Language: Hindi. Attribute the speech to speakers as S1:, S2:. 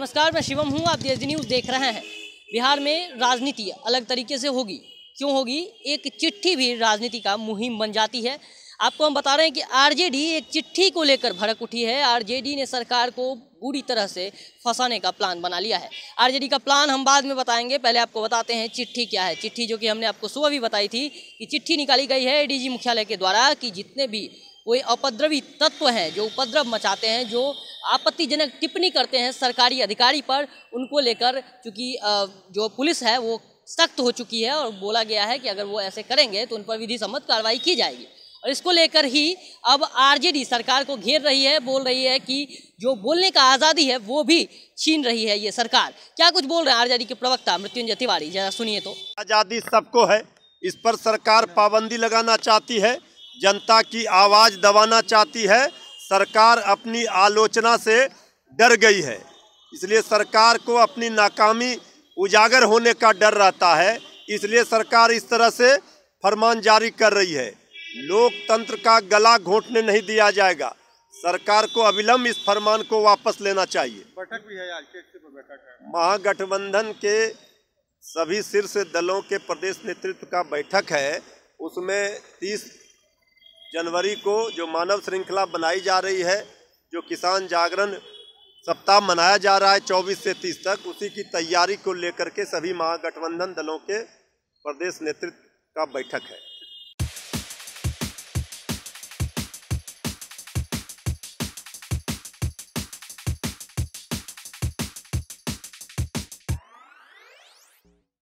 S1: नमस्कार मैं शिवम हूँ आप देश न्यूज़ देख रहे हैं बिहार में राजनीति अलग तरीके से होगी क्यों होगी एक चिट्ठी भी राजनीति का मुहिम बन जाती है आपको हम बता रहे हैं कि आरजेडी एक चिट्ठी को लेकर भड़क उठी है आरजेडी ने सरकार को बुरी तरह से फंसाने का प्लान बना लिया है आरजेडी का प्लान हम बाद में बताएंगे पहले आपको बताते हैं चिट्ठी क्या है चिट्ठी जो कि हमने आपको सुबह भी बताई थी कि चिट्ठी निकाली गई है डीजी मुख्यालय के द्वारा कि जितने भी कोई अपद्रवी तत्व है जो उपद्रव मचाते हैं जो आपत्तिजनक टिप्पणी करते हैं सरकारी अधिकारी पर उनको लेकर चूँकि जो पुलिस है वो सख्त हो चुकी है और बोला गया है कि अगर वो ऐसे करेंगे तो उन पर विधि सम्मत कार्रवाई की जाएगी और इसको लेकर ही अब आरजेडी सरकार को घेर रही है बोल रही है कि जो बोलने का आज़ादी है वो भी छीन रही है ये सरकार क्या कुछ बोल रहे हैं आरजेडी के प्रवक्ता मृत्युंजय तिवारी जरा सुनिए तो
S2: आज़ादी सबको है इस पर सरकार पाबंदी लगाना चाहती है जनता की आवाज़ दबाना चाहती है सरकार अपनी आलोचना से डर गई है इसलिए सरकार को अपनी नाकामी उजागर होने का डर रहता है इसलिए सरकार इस तरह से फरमान जारी कर रही है लोकतंत्र का गला घोटने नहीं दिया जाएगा सरकार को अविलंब इस फरमान को वापस लेना चाहिए बैठक भी है आज महागठबंधन के सभी शीर्ष दलों के प्रदेश नेतृत्व का बैठक है उसमें तीस जनवरी को जो मानव श्रृंखला बनाई जा रही है जो किसान जागरण सप्ताह मनाया जा रहा है 24 से 30 तक उसी की तैयारी को लेकर के सभी महागठबंधन दलों के प्रदेश नेतृत्व का बैठक है